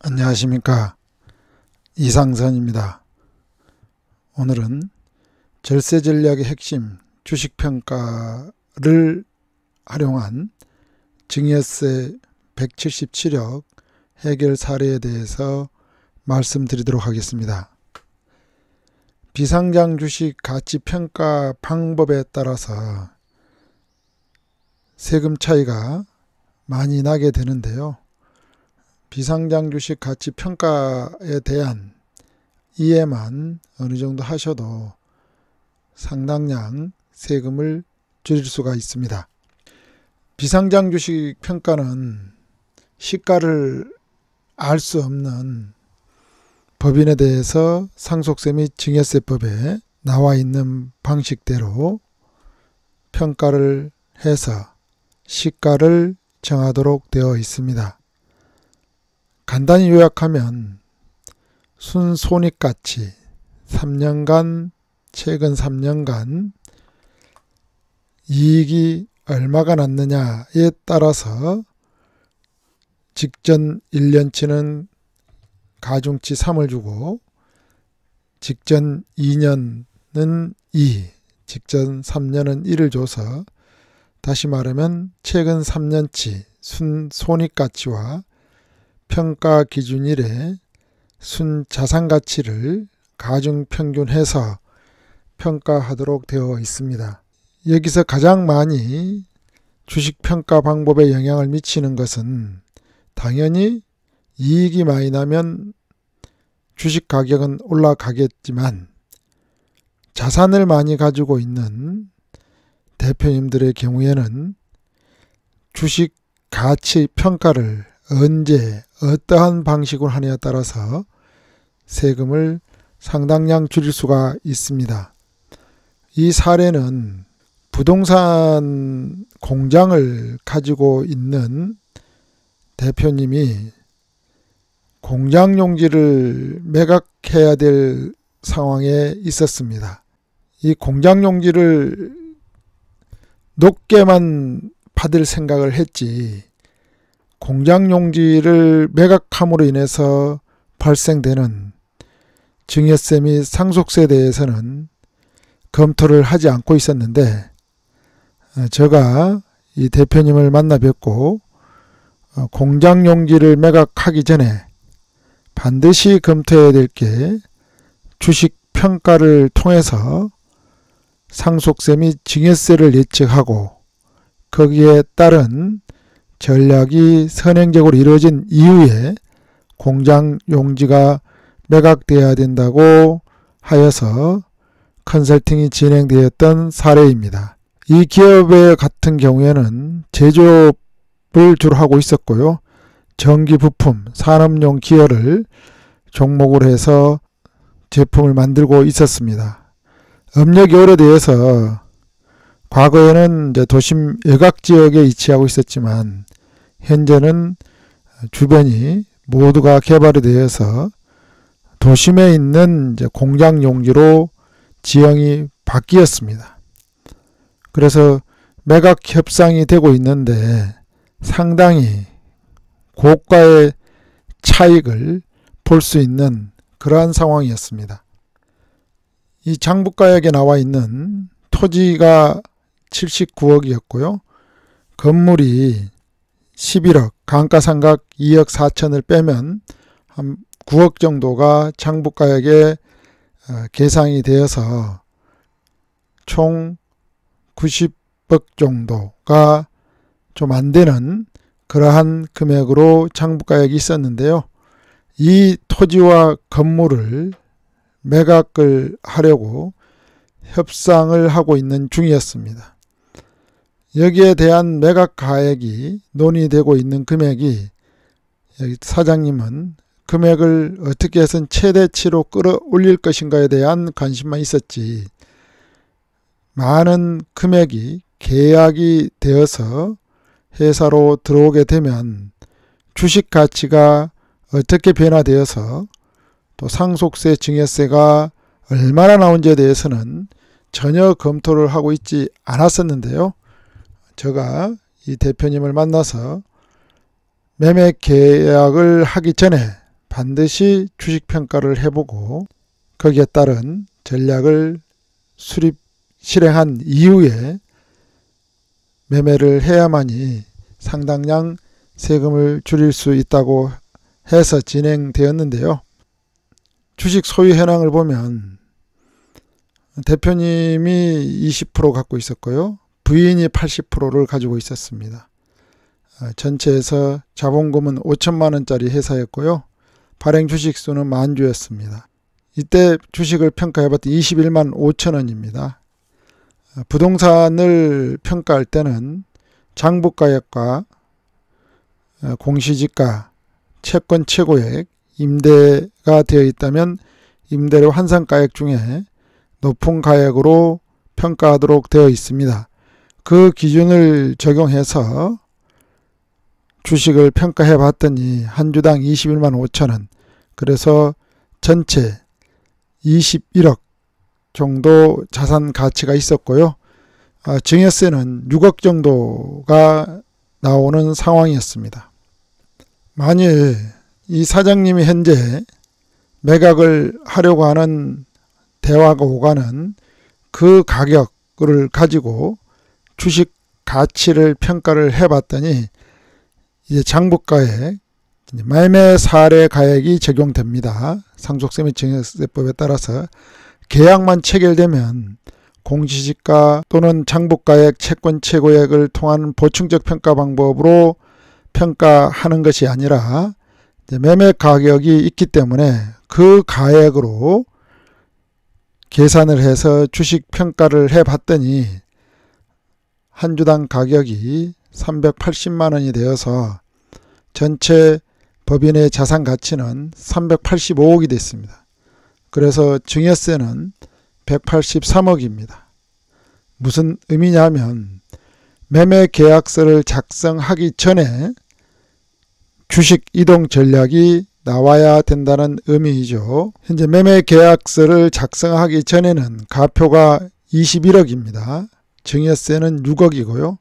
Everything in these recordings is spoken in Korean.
안녕하십니까. 이상선입니다. 오늘은 절세 전략의 핵심 주식평가를 활용한 증여세 177억 해결 사례에 대해서 말씀드리도록 하겠습니다. 비상장 주식 가치 평가 방법에 따라서 세금 차이가 많이 나게 되는데요. 비상장주식 가치 평가에 대한 이해만 어느 정도 하셔도 상당량 세금을 줄일 수가 있습니다. 비상장 주식 평가는 시가를 알 수 없는 법인에 대해서 상속세 및 증여세법에 나와 있는 방식대로 평가를 해서 시가를 정하도록 되어 있습니다. 간단히 요약하면 순손익같이 3년간 최근 3년간 이익이 얼마가 났느냐에 따라서 직전 1년치는 가중치 3을 주고 직전 2년은 2, 직전 3년은 1을 줘서 다시 말하면 최근 3년치 순손익 가치와 평가 기준 1에 순 자산 가치를 가중 평균해서 평가하도록 되어 있습니다. 여기서 가장 많이 주식 평가 방법에 영향을 미치는 것은 당연히 이익이 많이 나면 주식 가격은 올라가겠지만 자산을 많이 가지고 있는 대표님들의 경우에는 주식 가치 평가를 언제 어떠한 방식으로 하느냐에 따라서 세금을 상당량 줄일 수가 있습니다. 이 사례는 부동산 공장을 가지고 있는 대표님이 공장 용지를 매각해야 될 상황에 있었습니다. 이 공장 용지를 높게만 받을 생각을 했지 공장 용지를 매각함으로 인해서 발생되는 증여세 및 상속세에 대해서는 검토를 하지 않고 있었는데 어, 제가 이 대표님을 만나 뵙고 어, 공장 용지를 매각하기 전에 반드시 검토해야 될 게 주식 평가를 통해서 상속세 및 증여세를 예측하고 거기에 따른 전략이 선행적으로 이루어진 이후에 공장 용지가 매각돼야 된다고 하여서 컨설팅이 진행되었던 사례입니다. 이 기업의 같은 경우에는 제조업을 주로 하고 있었고요. 전기 부품, 산업용 기어를 종목으로 해서 제품을 만들고 있었습니다. 업력이 오래되어서 과거에는 이제 도심 외곽 지역에 위치하고 있었지만 현재는 주변이 모두가 개발이 되어서 도심에 있는 공장 용지로 지형이 바뀌었습니다. 그래서 매각 협상이 되고 있는데 상당히 고가의 차익을 볼 수 있는 그러한 상황이었습니다. 이 장부가역에 나와 있는 토지가 79억이었고요. 건물이 11억, 강가상각 2억 4천을 빼면 한 9억 정도가 장부가액에 어, 계상이 되어서 총 90억 정도가 좀 안 되는 그러한 금액으로 장부가액이 있었는데요. 이 토지와 건물을 매각을 하려고 협상을 하고 있는 중이었습니다. 여기에 대한 매각 가액이 논의되고 있는 금액이 사장님은 금액을 어떻게 해서 최대치로 끌어올릴 것인가에 대한 관심만 있었지 많은 금액이 계약이 되어서 회사로 들어오게 되면 주식 가치가 어떻게 변화되어서 또 상속세 증여세가 얼마나 나온지에 대해서는 전혀 검토를 하고 있지 않았었는데요. 제가 이 대표님을 만나서 매매 계약을 하기 전에 반드시 주식 평가를 해보고 거기에 따른 전략을 수립 실행한 이후에 매매를 해야만이 상당량 세금을 줄일 수 있다고 해서 진행되었는데요. 주식 소유 현황을 보면 대표님이 20% 갖고 있었고요. 부인이 80%를 가지고 있었습니다. 어, 전체에서 자본금은 5천만 원짜리 회사였고요. 발행 주식 수는 만 주였습니다. 이때 주식을 평가해봤더니 21만 5천 원입니다. 어, 부동산을 평가할 때는 장부가액과 어, 공시지가, 채권 최고액, 임대가 되어 있다면 임대료 환산가액 중에 높은 가액으로 평가하도록 되어 있습니다. 그 기준을 적용해서 주식을 평가해 봤더니 한 주당 21만 5천원 그래서 전체 21억 정도 자산 가치가 있었고요. 아, 증여세는 6억 정도가 나오는 상황이었습니다. 만일 이 사장님이 현재 매각을 하려고 하는 대화가 오가는 그 가격을 가지고 주식 가치를 평가를 해봤더니 이제 장부가액, 매매 사례 가액이 적용됩니다. 상속세 및 증여세법에 따라서 계약만 체결되면 공시지가 또는 장부가액 채권 최고액을 통한 보충적 평가 방법으로 평가하는 것이 아니라 매매 가격이 있기 때문에 그 가액으로 계산을 해서 주식 평가를 해봤더니 한 주당 가격이 380만원이 되어서 전체 법인의 자산 가치는 385억이 됐습니다. 그래서 증여세는 183억입니다. 무슨 의미냐면 매매 계약서를 작성하기 전에 주식 이동 전략이 나와야 된다는 의미이죠. 현재 매매 계약서를 작성하기 전에는 가표가 21억입니다. 증여세는 6억이고요.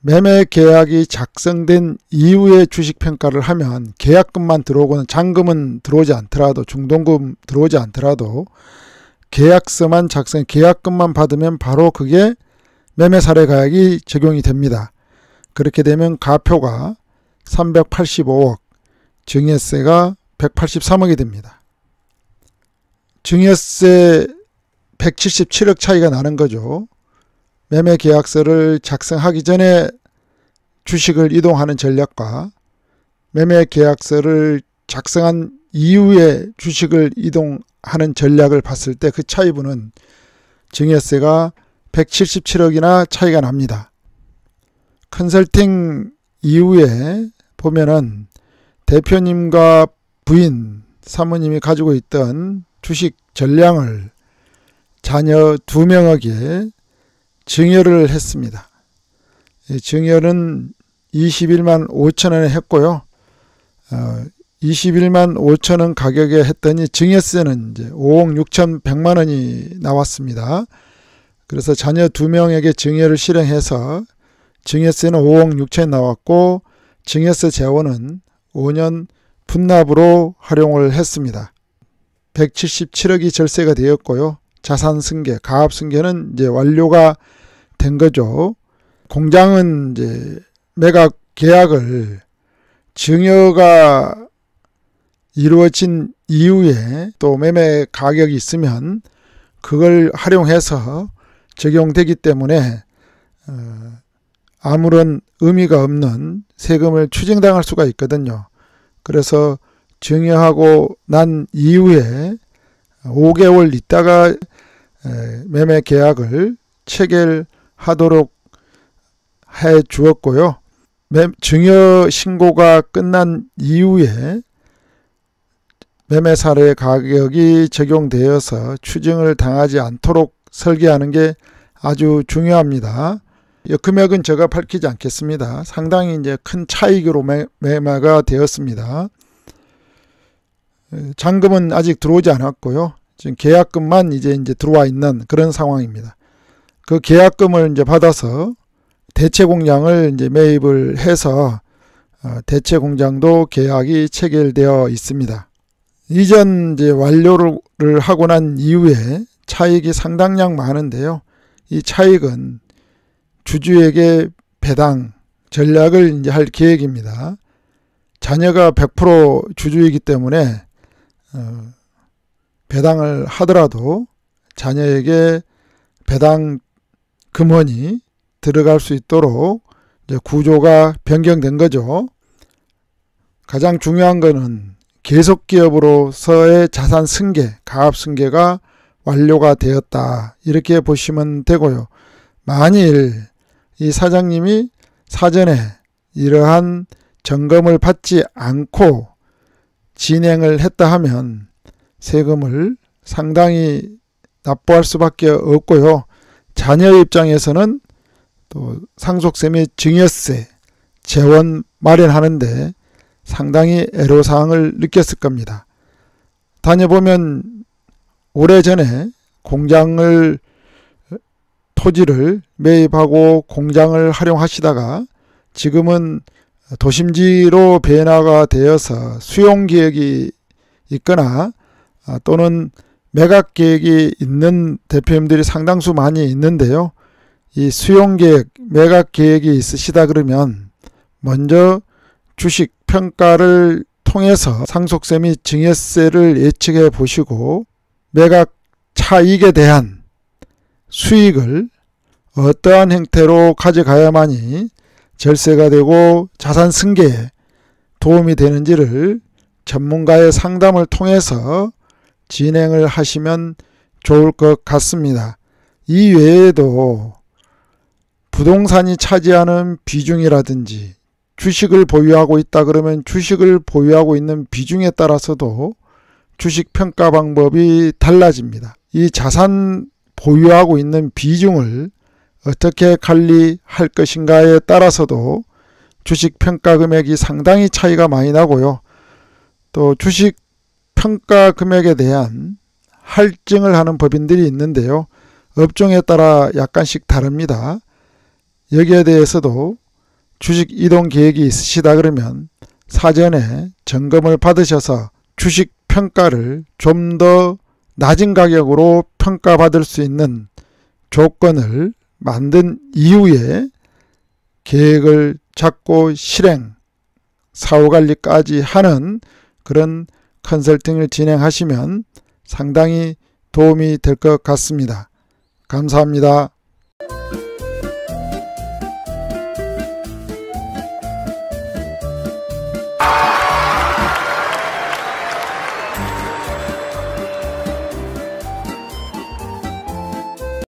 매매 계약이 작성된 이후에 주식 평가를 하면 계약금만 들어오고는 잔금은 들어오지 않더라도 중동금 들어오지 않더라도 계약서만 작성 계약금만 받으면 바로 그게 매매 사례 가액이 적용이 됩니다. 그렇게 되면 가표가 385억, 증여세가 183억이 됩니다. 증여세 177억 차이가 나는 거죠. 매매 계약서를 작성하기 전에 주식을 이동하는 전략과 매매 계약서를 작성한 이후에 주식을 이동하는 전략을 봤을 때 그 차이분은 증여세가 177억이나 차이가 납니다. 컨설팅 이후에 보면은 대표님과 부인, 사모님이 가지고 있던 주식 전량을 자녀 두명에게 증여를 했습니다. 증여는 21만 5천 원에 했고요. 21만 어, 5천 원 가격에 했더니 증여세는 이제 5억 6천 100만 원이 나왔습니다. 그래서 자녀 두명에게 증여를 실행해서 증여세는 5억 6천 나왔고 증여세 재원은 5년 분납으로 활용을 했습니다. 177억이 절세가 되었고요. 자산 승계, 가압 승계는 이제 완료가 된 거죠. 공장은 이제 매각 계약을 증여가 이루어진 이후에 또 매매 가격이 있으면 그걸 활용해서 적용되기 때문에 어, 아무런 의미가 없는 세금을 추징당할 수가 있거든요. 그래서 증여하고 난 이후에 5개월 있다가 매매 계약을 체결 하도록 해 주었고요. 증여 신고가 끝난 이후에 매매사례 가격이 적용되어서 추징을 당하지 않도록 설계하는 게 아주 중요합니다. 금액은 제가 밝히지 않겠습니다. 상당히 이제 큰 차익으로 매, 매매가 되었습니다. 잔금은 아직 들어오지 않았고요. 지금 계약금만 이제 이제 들어와 있는 그런 상황입니다. 그 계약금을 이제 받아서 대체 공장을 이제 매입을 해서 어, 대체 공장도 계약이 체결되어 있습니다. 이전 이제 완료를 하고 난 이후에 차익이 상당량 많은데요. 이 차익은 주주에게 배당 전략을 이제 할 계획입니다. 자녀가 100% 주주이기 때문에 어, 배당을 하더라도 자녀에게 배당 금원이 들어갈 수 있도록 이제 구조가 변경된 거죠. 가장 중요한 거는 계속기업으로서의 자산 승계, 가압 승계가 완료가 되었다. 이렇게 보시면 되고요. 만일 이 사장님이 사전에 이러한 점검을 받지 않고 진행을 했다 하면 세금을 상당히 납부할 수밖에 없고요. 자녀 입장에서는 또 상속세 및 증여세, 재원 마련하는데 상당히 애로사항을 느꼈을 겁니다. 다녀보면 오래전에 공장을 토지를 매입하고 공장을 활용하시다가 지금은 도심지로 변화가 되어서 수용기획이 있거나 아, 또는 매각 계획이 있는 대표님들이 상당수 많이 있는데요. 이 수용 계획, 매각 계획이 있으시다 그러면 먼저 주식 평가를 통해서 상속세 및 증여세를 예측해 보시고 매각 차익에 대한 수익을 어떠한 형태로 가져가야만이 절세가 되고 자산 승계에 도움이 되는지를 전문가의 상담을 통해서 진행을 하시면 좋을 것 같습니다. 이 외에도 부동산이 차지하는 비중이라든지 주식을 보유하고 있다 그러면 주식을 보유하고 있는 비중에 따라서도 주식 평가 방법이 달라집니다. 이 자산 보유하고 있는 비중을 어떻게 관리할 것인가에 따라서도 주식 평가 금액이 상당히 차이가 많이 나고요. 또 주식 평가 금액에 대한 할증을 하는 법인들이 있는데요. 업종에 따라 약간씩 다릅니다. 여기에 대해서도 주식 이동 계획이 있으시다 그러면 사전에 점검을 받으셔서 주식 평가를 좀 더 낮은 가격으로 평가받을 수 있는 조건을 만든 이후에 계획을 잡고 실행, 사후관리까지 하는 그런 컨설팅을 진행하시면 상당히 도움이 될 것 같습니다. 감사합니다.